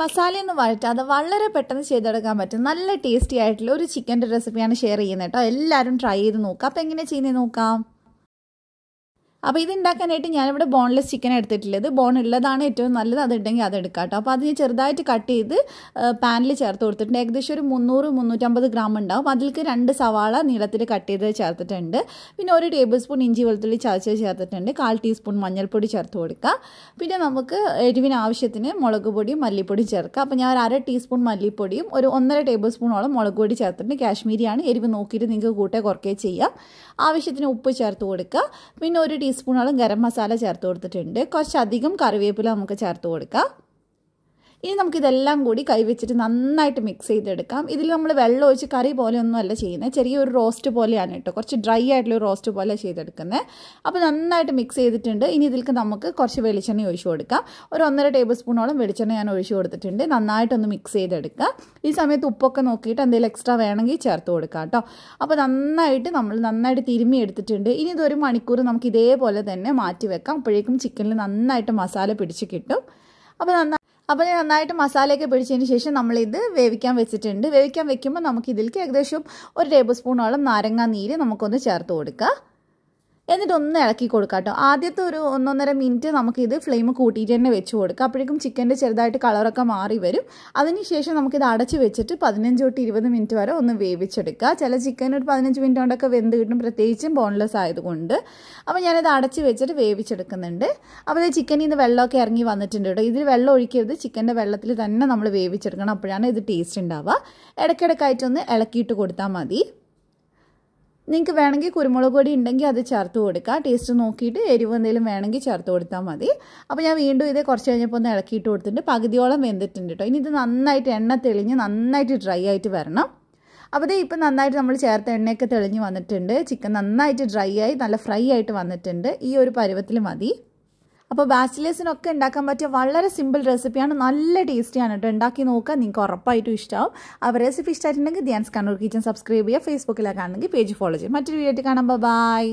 മസാലയൊന്നും വഴറ്റാതെ വളരെ പെട്ടെന്ന് ചെയ്തെടുക്കാൻ പറ്റും നല്ല ടേസ്റ്റി ആയിട്ടുള്ള ഒരു ചിക്കൻ്റെ റെസിപ്പിയാണ് ഷെയർ ചെയ്യുന്നത് കേട്ടോ എല്ലാവരും ട്രൈ ചെയ്ത് നോക്കാം അപ്പോൾ എങ്ങനെ ചെയ്യുന്നത് നോക്കാം അപ്പോൾ ഇത് ഉണ്ടാക്കാനായിട്ട് ഞാനിവിടെ ബോൺലെസ് ചിക്കൻ എടുത്തിട്ടുള്ളത് ബോൺ ഉള്ളതാണ് ഏറ്റവും നല്ലത് അതുണ്ടെങ്കിൽ ഉണ്ടെങ്കിൽ അത് എടുക്കാം കേട്ടോ അപ്പോൾ അത് ഞാൻ ചെറുതായിട്ട് കട്ട് ചെയ്ത് പാനിൽ ചേർത്ത് കൊടുത്തിട്ടുണ്ട് ഏകദേശം ഒരു മുന്നൂറ് മുന്നൂറ്റമ്പത് ഗ്രാം ഉണ്ടാവും അതിലേക്ക് രണ്ട് സവാള നീളത്തിൽ കട്ട് ചെയ്ത് ചേർത്തിട്ടുണ്ട് പിന്നെ ഒരു ടേബിൾ സ്പൂൺ ഇഞ്ചി വെളുത്തുള്ളി ചതച്ച് ചേർത്തിട്ടുണ്ട് കാൽ ടീസ്പൂൺ മഞ്ഞൾപ്പൊടി ചേർത്ത് കൊടുക്കുക പിന്നെ നമുക്ക് എരിവിന് ആവശ്യത്തിന് മുളക് പൊടിയും മല്ലിപ്പൊടിയും ചേർക്കുക അപ്പോൾ ഞാൻ ഒരു അര ടീസ്പൂൺ മല്ലിപ്പൊടിയും ഒരു ഒന്നര ടേബിൾ സ്പൂണോളം മുളക് പൊടി ചേർത്തിട്ടുണ്ട് കാശ്മീരിയാണ് എരിവ് നോക്കിയിട്ട് നിങ്ങൾക്ക് കൂട്ടേ കുറക്കേ ചെയ്യാം ആവശ്യത്തിന് ഉപ്പ് ചേർത്ത് കൊടുക്കുക പിന്നെ ഒരു ടീസ്പൂണോളം ഗരം മസാല ചേർത്ത് കൊടുത്തിട്ടുണ്ട് കുറച്ചധികം കറിവേപ്പില നമുക്ക് ചേർത്ത് കൊടുക്കാം ഇനി നമുക്കിതെല്ലാം കൂടി കൈവച്ചിട്ട് നന്നായിട്ട് മിക്സ് ചെയ്തെടുക്കാം ഇതിൽ നമ്മൾ വെള്ളം ഒഴിച്ച് കറി പോലെ ഒന്നും അല്ല ചെയ്യുന്നത് ചെറിയൊരു റോസ്റ്റ് പോലെയാണ് കേട്ടോ കുറച്ച് ഡ്രൈ ആയിട്ടുള്ള റോസ്റ്റ് പോലെ ചെയ്തെടുക്കുന്നത് അപ്പോൾ നന്നായിട്ട് മിക്സ് ചെയ്തിട്ടുണ്ട് ഇനി ഇതിലേക്ക് നമുക്ക് കുറച്ച് വെളിച്ചെണ്ണ ഒഴിച്ചു കൊടുക്കാം ഒരു ഒന്നര ടേബിൾ സ്പൂണോളം വെളിച്ചെണ്ണ ഞാൻ ഒഴിച്ചു കൊടുത്തിട്ടുണ്ട് നന്നായിട്ടൊന്ന് മിക്സ് ചെയ്തെടുക്കുക ഈ സമയത്ത് ഉപ്പൊക്കെ നോക്കിയിട്ട് എന്തെങ്കിലും എക്സ്ട്രാ വേണമെങ്കിൽ ചേർത്ത് കൊടുക്കാം കേട്ടോ അപ്പോൾ നന്നായിട്ട് നമ്മൾ നന്നായിട്ട് തിരുമ്മി എടുത്തിട്ടുണ്ട് ഇനി ഇതൊരു മണിക്കൂർ നമുക്ക് ഇതേപോലെ തന്നെ മാറ്റി വെക്കാം അപ്പോഴേക്കും ചിക്കനിൽ നന്നായിട്ട് മസാല പിടിച്ച് കിട്ടും അപ്പോൾ നന്നായി അപ്പോൾ ഞാൻ നന്നായിട്ട് മസാലയൊക്കെ പിടിച്ചതിന് ശേഷം നമ്മളിത് വേവിക്കാൻ വെച്ചിട്ടുണ്ട് വേവിക്കാൻ വെക്കുമ്പോൾ നമുക്കിതിലേക്ക് ഏകദേശം ഒരു ടേബിൾ സ്പൂണോളം നാരങ്ങാ നീര് നമുക്കൊന്ന് ചേർത്ത് കൊടുക്കുക എന്നിട്ട് ഒന്ന് ഇളക്കി കൊടുക്കാട്ടോ കേട്ടോ ആദ്യത്തെ ഒരു ഒന്നൊന്നര മിനിറ്റ് നമുക്കിത് ഫ്ലെയിം കൂട്ടിയിട്ട് തന്നെ വെച്ച് കൊടുക്കാം അപ്പോഴേക്കും ചിക്കൻ്റെ ചെറുതായിട്ട് കളറൊക്കെ മാറി വരും അതിനുശേഷം നമുക്കിത് അടച്ച് വെച്ചിട്ട് പതിനഞ്ച് തൊട്ട് ഇരുപത് മിനിറ്റ് വരെ ഒന്ന് വേവിച്ചെടുക്കുക ചില ചിക്കൻ ഒരു പതിനഞ്ച് മിനിറ്റ് കൊണ്ടൊക്കെ വെന്ത് കിട്ടും പ്രത്യേകിച്ചും ബോൺലെസ് ആയതുകൊണ്ട് അപ്പോൾ ഞാനിത് അടച്ച് വെച്ചിട്ട് വേവിച്ചെടുക്കുന്നുണ്ട് അപ്പോൾ ഇത് ചിക്കനിൽ നിന്ന് വെള്ളമൊക്കെ ഇറങ്ങി വന്നിട്ടുണ്ട് കേട്ടോ ഇതിൽ വെള്ളം ഒഴിക്കരുത് ചിക്കൻ്റെ വെള്ളത്തിൽ തന്നെ നമ്മൾ വേവിച്ചെടുക്കണം അപ്പോഴാണ് ഇത് ടേസ്റ്റ് ഉണ്ടാവുക ഇടയ്ക്കിടയ്ക്കായിട്ടൊന്ന് ഇളക്കിയിട്ട് കൊടുത്താൽ മതി നിങ്ങൾക്ക് വേണമെങ്കിൽ കുരുമുളക് പൊടി ഉണ്ടെങ്കിൽ അത് ചേർത്ത് കൊടുക്കുക ടേസ്റ്റ് നോക്കിയിട്ട് എരിവ് എന്തെങ്കിലും വേണമെങ്കിൽ ചേർത്ത് കൊടുത്താൽ മതി അപ്പോൾ ഞാൻ വീണ്ടും ഇത് കുറച്ച് കഴിഞ്ഞപ്പോൾ ഒന്ന് ഇളക്കിയിട്ട് കൊടുത്തിട്ടുണ്ട് പകുതിയോളം വെന്തിട്ടുണ്ട് കേട്ടോ ഇനി ഇത് നന്നായിട്ട് എണ്ണ തെളിഞ്ഞ് നന്നായിട്ട് ഡ്രൈ ആയിട്ട് വരണം അപ്പോൾ ഇതേ ഇപ്പം നന്നായിട്ട് നമ്മൾ ചേർത്ത എണ്ണയൊക്കെ തെളിഞ്ഞ് വന്നിട്ടുണ്ട് ചിക്കൻ നന്നായിട്ട് ഡ്രൈ ആയി നല്ല ഫ്രൈ ആയിട്ട് വന്നിട്ടുണ്ട് ഈ ഒരു പരുവത്തിൽ മതി അപ്പോൾ ബാച്ചിലേഴ്സിനൊക്കെ ഉണ്ടാക്കാൻ പറ്റിയ വളരെ സിമ്പിൾ റെസിപ്പിയാണ് നല്ല ടേസ്റ്റിയാണ് കേട്ടോ ഉണ്ടാക്കി നോക്കുക നിങ്ങൾക്ക് ഉറപ്പായിട്ടും ഇഷ്ടമാവും അപ്പോൾ റെസിപ്പി ഇഷ്ടമായിട്ടുണ്ടെങ്കിൽ ധ്യാൻസ് കണ്ണൂർ കിച്ചൺ സബ്സ്ക്രൈബ് ചെയ്യുക ഫേസ്ബുക്കിലൊക്കെ ആണെങ്കിൽ പേജ് ഫോളോ ചെയ്യും മറ്റൊരു വീഡിയോ കാണാം ബൈ